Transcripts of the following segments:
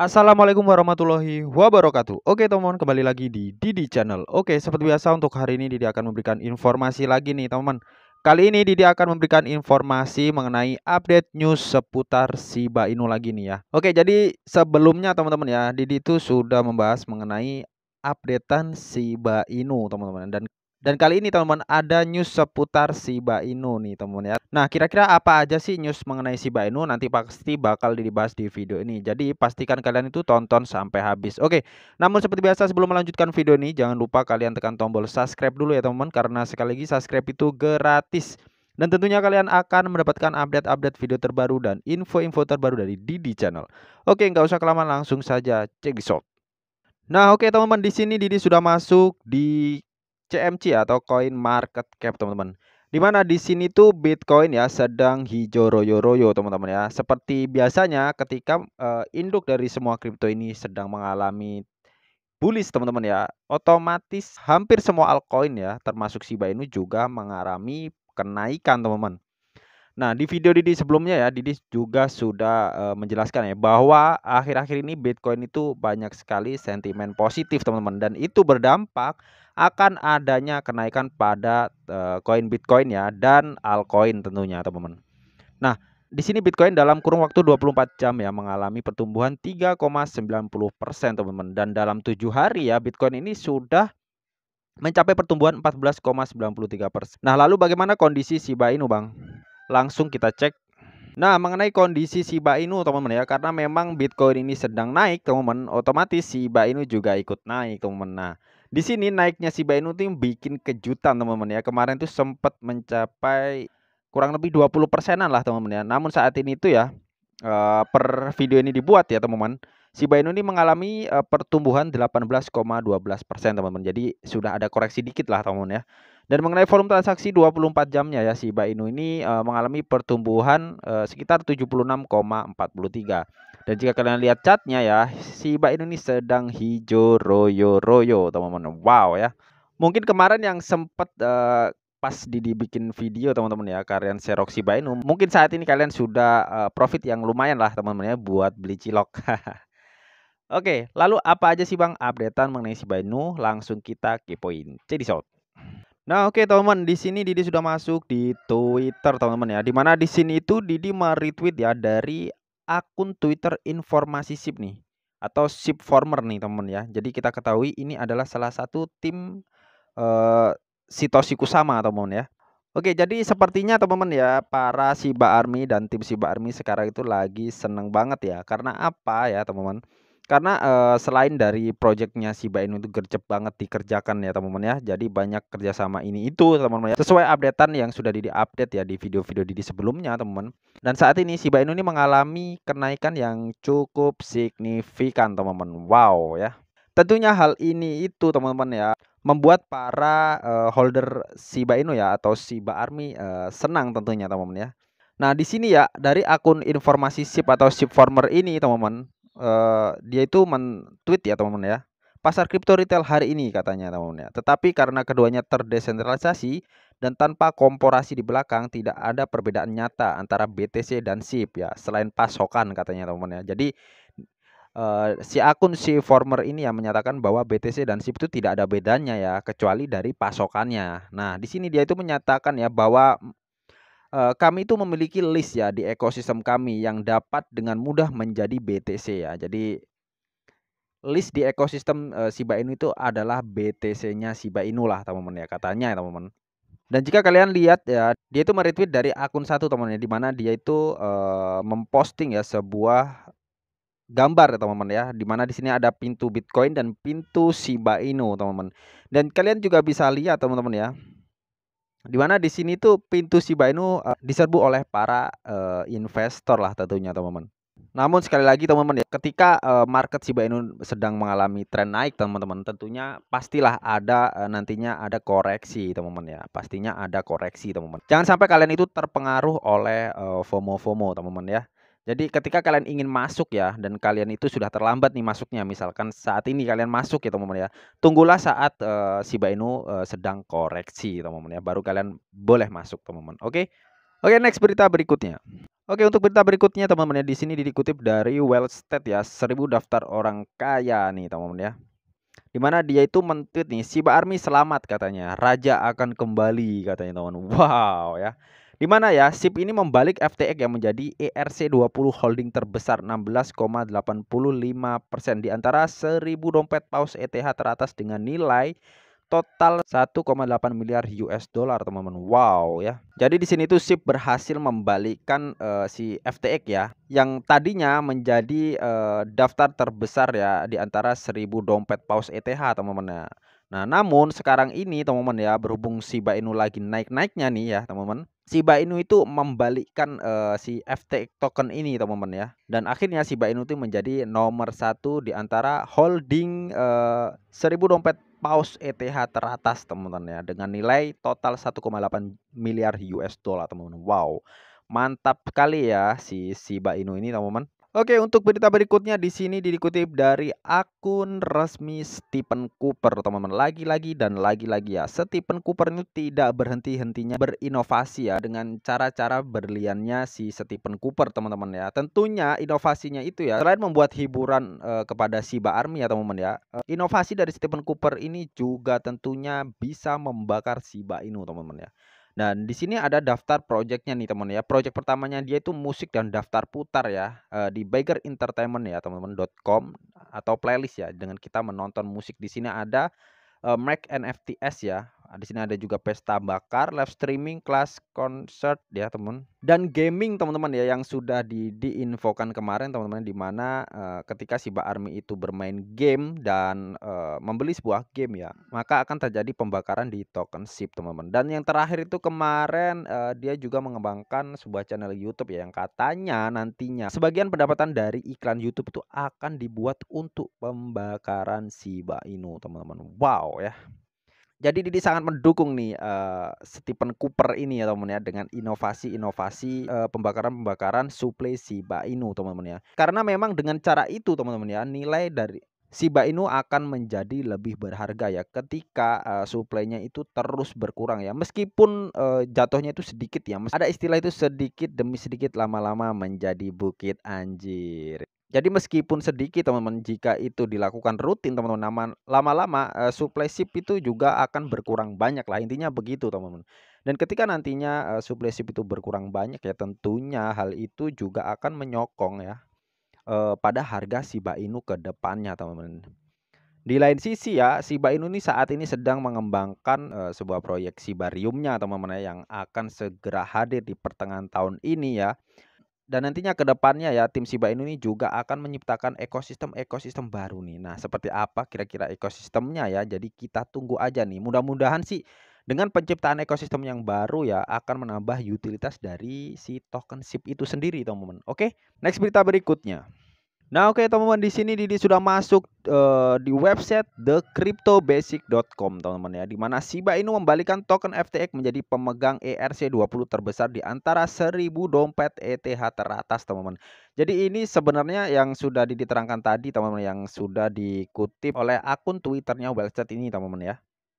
Assalamualaikum warahmatullahi wabarakatuh Oke teman-teman kembali lagi di Didi Channel Oke seperti biasa untuk hari ini Didi akan memberikan informasi lagi nih teman-teman Kali ini Didi akan memberikan informasi mengenai update news seputar Shiba Inu lagi nih ya Oke jadi sebelumnya teman-teman ya Didi itu sudah membahas mengenai updatean Shiba Inu teman-teman Dan dan kali ini teman-teman ada news seputar Shiba Inu nih teman-teman ya. Nah kira-kira apa aja sih news mengenai Shiba Inu nanti pasti bakal dibahas di video ini. Jadi pastikan kalian itu tonton sampai habis. Oke namun seperti biasa sebelum melanjutkan video ini jangan lupa kalian tekan tombol subscribe dulu ya teman-teman. Karena sekali lagi subscribe itu gratis. Dan tentunya kalian akan mendapatkan update-update video terbaru dan info-info terbaru dari Didi Channel. Oke nggak usah kelamaan langsung saja cek di shop. Nah oke teman-teman di sini Didi sudah masuk di CMC atau Coin Market Cap, teman-teman. di mana di sini tuh Bitcoin ya sedang hijau royo-royo teman-teman ya. Seperti biasanya ketika uh, induk dari semua kripto ini sedang mengalami bullish teman-teman ya. Otomatis hampir semua altcoin ya termasuk Shiba Inu juga mengalami kenaikan teman-teman. Nah, di video Didi sebelumnya ya, Didi juga sudah uh, menjelaskan ya bahwa akhir-akhir ini Bitcoin itu banyak sekali sentimen positif, teman-teman. Dan itu berdampak akan adanya kenaikan pada eh, koin uh, Bitcoin ya dan altcoin tentunya teman-teman. Nah, di sini Bitcoin dalam kurung waktu 24 jam ya mengalami pertumbuhan 3,90% teman-teman dan dalam tujuh hari ya Bitcoin ini sudah mencapai pertumbuhan 14,93%. Nah, lalu bagaimana kondisi Shiba Inu, Bang? Langsung kita cek. Nah, mengenai kondisi Shiba Inu, teman-teman ya, karena memang Bitcoin ini sedang naik, teman-teman, otomatis Shiba Inu juga ikut naik, teman-teman. Nah, di sini naiknya si Bainu bikin kejutan teman-teman ya. Kemarin tuh sempat mencapai kurang lebih 20 persenan lah teman-teman ya. Namun saat ini itu ya eh, per video ini dibuat ya teman-teman. Si Bainu ini mengalami eh, pertumbuhan 18,12 persen teman-teman. Jadi sudah ada koreksi dikit lah teman-teman ya. Dan mengenai volume transaksi 24 jamnya ya Shiba Inu ini uh, mengalami pertumbuhan uh, sekitar 76,43. Dan jika kalian lihat catnya ya, Shiba Inu ini sedang hijau royo-royo teman-teman. Wow ya. Mungkin kemarin yang sempat uh, eh, pas dibikin video teman-teman ya kalian serok Shiba Inu, mungkin saat ini kalian sudah uh, profit yang lumayan lah teman-teman ya buat beli cilok. Oke, lalu apa aja sih Bang updatean mengenai Shiba Inu? Langsung kita kepoin. Jadi shot. Nah, oke teman-teman, di sini Didi sudah masuk di Twitter teman-teman ya. di mana di sini itu Didi meretweet ya dari akun Twitter informasi sip nih atau sip former nih teman-teman ya. Jadi kita ketahui ini adalah salah satu tim eh, Sitoshi Kusama teman-teman ya. Oke, jadi sepertinya teman-teman ya, para Siba Army dan tim Siba Army sekarang itu lagi seneng banget ya. Karena apa ya teman-teman? Karena eee, selain dari proyeknya si Bain itu gercep banget dikerjakan ya teman-teman ya. Jadi banyak kerjasama ini itu teman-teman ya. Sesuai updatean yang sudah di-update ya di video-video di sebelumnya teman-teman. Dan saat ini si Bain ini mengalami kenaikan yang cukup signifikan teman-teman. Wow ya. Tentunya hal ini itu teman-teman ya membuat para uh, holder Shiba Inu ya atau Shiba Army uh, senang tentunya teman-teman ya. Nah, di sini ya dari akun informasi SIP atau SIP former ini teman-teman uh, dia itu men-tweet ya teman-teman ya. Pasar kripto retail hari ini katanya teman-teman ya. Tetapi karena keduanya terdesentralisasi dan tanpa komporasi di belakang tidak ada perbedaan nyata antara BTC dan SIP ya. Selain pasokan katanya teman-teman ya. Jadi Uh, si akun si former ini yang menyatakan bahwa BTC dan SIP itu tidak ada bedanya ya kecuali dari pasokannya. Nah, di sini dia itu menyatakan ya bahwa Eh, kami itu memiliki list ya di ekosistem kami yang dapat dengan mudah menjadi BTC ya. Jadi list di ekosistem uh, Shiba Inu itu adalah BTC-nya Shiba Inu lah teman-teman ya katanya ya teman-teman. Dan jika kalian lihat ya, dia itu meretweet dari akun satu teman-teman ya, di mana dia itu uh, memposting ya sebuah gambar teman-teman ya Di mana di sini ada pintu Bitcoin dan pintu Shiba Inu teman-teman dan kalian juga bisa lihat teman-teman ya di mana di sini tuh pintu Shiba Inu uh, diserbu oleh para uh, investor lah tentunya teman-teman. Namun sekali lagi teman-teman ya, ketika uh, market Shiba Inu sedang mengalami tren naik teman-teman, tentunya pastilah ada uh, nantinya ada koreksi teman-teman ya. Pastinya ada koreksi teman-teman. Jangan sampai kalian itu terpengaruh oleh FOMO-FOMO uh, teman-teman ya. Jadi ketika kalian ingin masuk ya dan kalian itu sudah terlambat nih masuknya, misalkan saat ini kalian masuk ya teman-teman ya, tunggulah saat uh, eh, Shiba Inu uh, eh, sedang koreksi teman-teman ya, baru kalian boleh masuk teman-teman. Oke, okay? oke okay, next berita berikutnya. Oke untuk berita berikutnya teman-teman ya di sini dikutip dari Wellstat ya 1000 daftar orang kaya nih teman-teman ya. Dimana dia itu mentweet nih Siba Army selamat katanya Raja akan kembali katanya teman teman Wow ya di mana ya, SIP ini membalik FTX yang menjadi ERC20 holding terbesar 16,85% di antara 1000 dompet paus ETH teratas dengan nilai total 1,8 miliar US dollar teman-teman. Wow ya. Jadi di sini tuh SIP berhasil membalikkan uh, si FTX ya yang tadinya menjadi uh, daftar terbesar ya di antara 1000 dompet paus ETH teman-teman ya. Nah, namun sekarang ini teman-teman ya, berhubung Shiba Inu lagi naik-naiknya nih ya, teman-teman. Shiba Inu itu membalikkan uh, si FTX token ini, teman-teman ya. Dan akhirnya Shiba Inu itu menjadi nomor satu di antara holding uh, eh, 1000 dompet paus ETH teratas, teman-teman ya, dengan nilai total 1,8 miliar US dollar, teman-teman. Wow. Mantap sekali ya si Shiba Inu ini, teman-teman. Oke, untuk berita berikutnya di sini dikutip dari akun resmi Stephen Cooper, teman-teman. Lagi-lagi dan lagi-lagi ya, Stephen Cooper ini tidak berhenti-hentinya berinovasi ya dengan cara-cara berliannya si Stephen Cooper, teman-teman ya. Tentunya inovasinya itu ya, selain membuat hiburan e, kepada Shiba Army ya, teman-teman ya. E, inovasi dari Stephen Cooper ini juga tentunya bisa membakar Shiba Inu, teman-teman ya. Dan di sini ada daftar projectnya nih teman ya. Project pertamanya dia itu musik dan daftar putar ya eh, di Beggar Entertainment ya teman teman com atau playlist ya. Dengan kita menonton musik di sini ada eh, Mac NFTs ya Nah, di sini ada juga pesta bakar, live streaming, kelas concert ya teman. Dan gaming teman-teman ya yang sudah di diinfokan kemarin teman-teman di mana uh, ketika Ba Army itu bermain game dan uh, membeli sebuah game ya, maka akan terjadi pembakaran di token SIP teman-teman. Dan yang terakhir itu kemarin uh, dia juga mengembangkan sebuah channel YouTube ya yang katanya nantinya sebagian pendapatan dari iklan YouTube itu akan dibuat untuk pembakaran si Ba Inu teman-teman. Wow ya jadi Didi sangat mendukung nih uh, Stephen Cooper ini ya teman-teman ya dengan inovasi-inovasi uh, pembakaran-pembakaran siba inu teman-teman ya. Karena memang dengan cara itu teman-teman ya nilai dari siba Inu akan menjadi lebih berharga ya ketika uh, suplainya itu terus berkurang ya meskipun uh, jatuhnya itu sedikit ya ada istilah itu sedikit demi sedikit lama-lama menjadi bukit anjir jadi meskipun sedikit teman-teman jika itu dilakukan rutin teman-teman lama-lama uh, suplai ship itu juga akan berkurang banyak lah intinya begitu teman-teman. Dan ketika nantinya uh, suplai ship itu berkurang banyak ya tentunya hal itu juga akan menyokong ya uh, pada harga Shiba Inu ke depannya teman-teman. Di lain sisi ya, Shiba Inu ini saat ini sedang mengembangkan uh, sebuah proyek Shibariumnya teman-teman ya, yang akan segera hadir di pertengahan tahun ini ya dan nantinya ke depannya ya tim Shiba Inu ini juga akan menciptakan ekosistem-ekosistem baru nih. Nah, seperti apa kira-kira ekosistemnya ya? Jadi kita tunggu aja nih. Mudah-mudahan sih dengan penciptaan ekosistem yang baru ya akan menambah utilitas dari si token SIP itu sendiri, teman-teman. Oke, next berita berikutnya. Nah, oke okay, teman-teman di sini Didi sudah masuk uh, di website thecryptobasic.com teman-teman ya. Di mana Shiba Inu membalikan token FTX menjadi pemegang ERC20 terbesar di antara 1000 dompet ETH teratas teman-teman. Jadi ini sebenarnya yang sudah Didi terangkan tadi teman-teman yang sudah dikutip oleh akun Twitternya website ini teman-teman ya.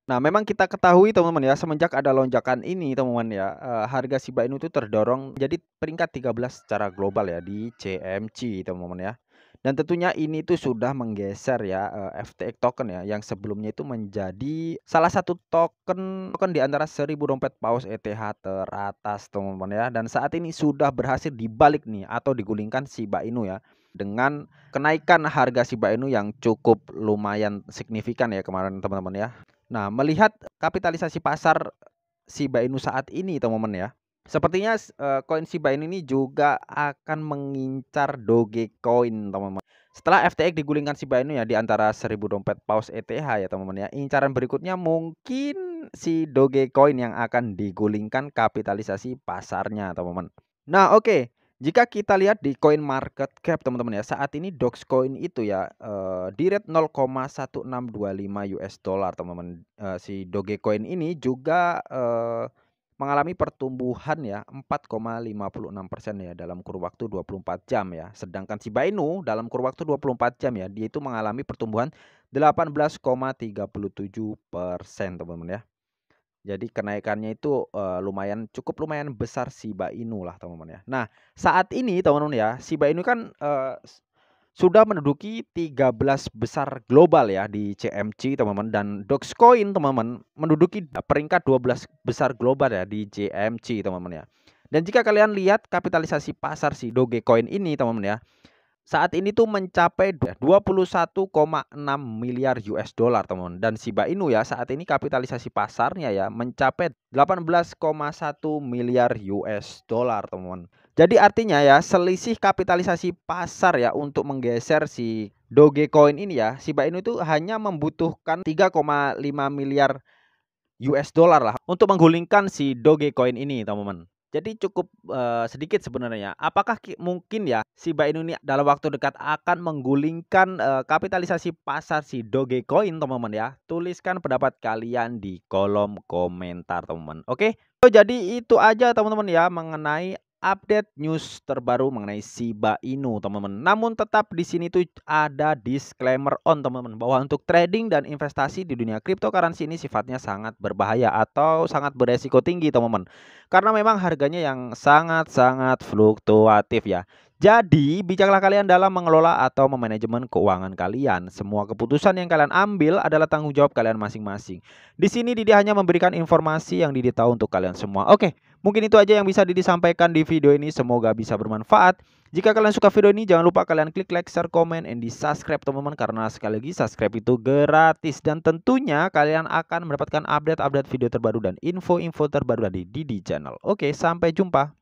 Nah, memang kita ketahui teman-teman ya, semenjak ada lonjakan ini teman-teman ya, eh, harga Shiba Inu itu terdorong jadi peringkat 13 secara global ya di CMC teman-teman ya. Dan tentunya ini tuh sudah menggeser ya eh, FTX token ya yang sebelumnya itu menjadi salah satu token token di antara 1000 dompet paus ETH teratas teman-teman ya. Dan saat ini sudah berhasil dibalik nih atau digulingkan Shiba Inu ya dengan kenaikan harga Shiba Inu yang cukup lumayan signifikan ya kemarin teman-teman ya. Nah, melihat kapitalisasi pasar Shiba Inu saat ini teman-teman ya. Sepertinya eee, eh, koin Shiba Inu ini juga akan mengincar Dogecoin, teman-teman. Setelah FTX digulingkan Shiba Inu ya di antara 1000 dompet paus ETH ya, teman-teman ya. Incaran berikutnya mungkin si Dogecoin yang akan digulingkan kapitalisasi pasarnya, teman-teman. Nah, oke. Okay. Jika kita lihat di coin market cap teman-teman ya, saat ini Dogecoin itu ya eh, di rate 0,1625 US dollar teman-teman. Eh, si Dogecoin ini juga eh, mengalami pertumbuhan ya 4,56 persen ya dalam kurun waktu 24 jam ya. Sedangkan si Bainu dalam kurun waktu 24 jam ya dia itu mengalami pertumbuhan 18,37 persen teman-teman ya. Jadi kenaikannya itu uh, lumayan cukup lumayan besar Shiba Inu lah teman-teman ya. Nah saat ini teman-teman ya Shiba Inu kan uh, sudah menduduki 13 besar global ya di CMC teman-teman dan Dogecoin teman-teman menduduki peringkat 12 besar global ya di CMC teman-teman ya. Dan jika kalian lihat kapitalisasi pasar si Dogecoin ini teman-teman ya saat ini tuh mencapai 21,6 miliar US dollar teman teman dan Shiba Inu ya saat ini kapitalisasi pasarnya ya mencapai 18,1 miliar US dollar teman teman jadi artinya ya selisih kapitalisasi pasar ya untuk menggeser si Dogecoin ini ya, Shiba Inu itu hanya membutuhkan 3,5 miliar US dollar lah untuk menggulingkan si Dogecoin ini, teman-teman. Jadi cukup uh, sedikit sebenarnya. Apakah mungkin ya Shiba Inu ini dalam waktu dekat akan menggulingkan uh, kapitalisasi pasar si Dogecoin, teman-teman ya? Tuliskan pendapat kalian di kolom komentar, teman-teman. Oke. So, oh, jadi itu aja teman-teman ya mengenai update news terbaru mengenai Shiba Inu, teman-teman. Namun tetap di sini tuh ada disclaimer on, teman-teman, bahwa untuk trading dan investasi di dunia cryptocurrency ini sifatnya sangat berbahaya atau sangat beresiko tinggi, teman-teman. Karena memang harganya yang sangat-sangat fluktuatif ya. Jadi, bijaklah kalian dalam mengelola atau memanajemen keuangan kalian. Semua keputusan yang kalian ambil adalah tanggung jawab kalian masing-masing. Di sini Didi hanya memberikan informasi yang Didi tahu untuk kalian semua. Oke, Mungkin itu aja yang bisa Didi sampaikan di video ini. Semoga bisa bermanfaat. Jika kalian suka video ini, jangan lupa kalian klik like, share, komen, and di subscribe teman-teman. Karena sekali lagi subscribe itu gratis. Dan tentunya kalian akan mendapatkan update-update video terbaru dan info-info terbaru dari Didi Channel. Oke, sampai jumpa.